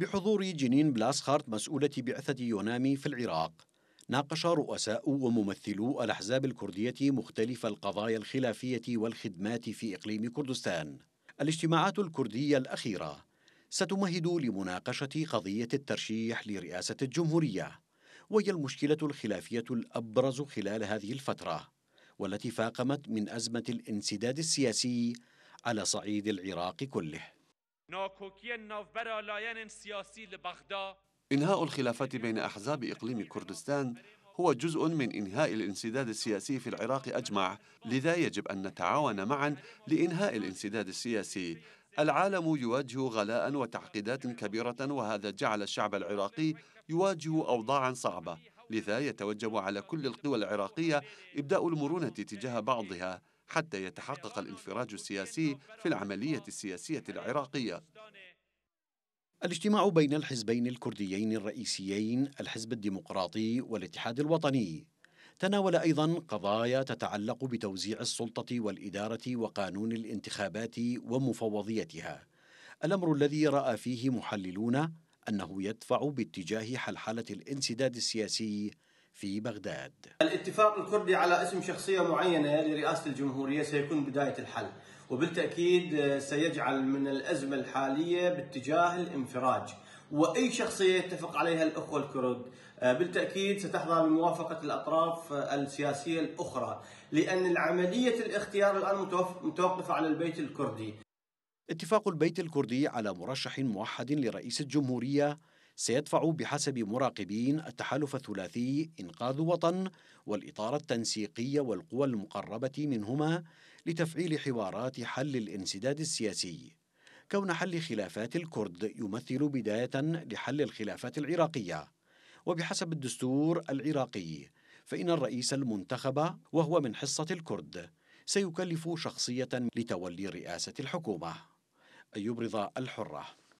بحضور جنين بلاسخارت مسؤولة بعثة يونامي في العراق ناقش رؤساء وممثلو الأحزاب الكردية مختلف القضايا الخلافية والخدمات في إقليم كردستان الاجتماعات الكردية الأخيرة ستمهد لمناقشة قضية الترشيح لرئاسة الجمهورية وهي المشكلة الخلافية الأبرز خلال هذه الفترة والتي فاقمت من أزمة الانسداد السياسي على صعيد العراق كله إنهاء الخلافات بين أحزاب إقليم كردستان هو جزء من إنهاء الانسداد السياسي في العراق أجمع لذا يجب أن نتعاون معا لإنهاء الانسداد السياسي العالم يواجه غلاء وتعقيدات كبيرة وهذا جعل الشعب العراقي يواجه أوضاعا صعبة لذا يتوجب على كل القوى العراقية إبداء المرونة تجاه بعضها حتى يتحقق الانفراج السياسي في العملية السياسية العراقية الاجتماع بين الحزبين الكرديين الرئيسيين الحزب الديمقراطي والاتحاد الوطني تناول ايضا قضايا تتعلق بتوزيع السلطه والاداره وقانون الانتخابات ومفوضيتها الامر الذي راى فيه محللون انه يدفع باتجاه حلحله الانسداد السياسي في بغداد الاتفاق الكردي على اسم شخصية معينة لرئاسة الجمهورية سيكون بداية الحل وبالتأكيد آه، سيجعل من الأزمة الحالية باتجاه الانفراج واي شخصيه يتفق عليها الاخوه الكرد آه، بالتاكيد ستحظى بموافقه الاطراف آه، السياسيه الاخرى لان عمليه الاختيار الان متوقفه على البيت الكردي. اتفاق البيت الكردي على مرشح موحد لرئيس الجمهوريه سيدفع بحسب مراقبين التحالف الثلاثي إنقاذ وطن والإطار التنسيقي والقوى المقربة منهما لتفعيل حوارات حل الانسداد السياسي كون حل خلافات الكرد يمثل بداية لحل الخلافات العراقية وبحسب الدستور العراقي فإن الرئيس المنتخب وهو من حصة الكرد سيكلف شخصية لتولي رئاسة الحكومة أن الحرة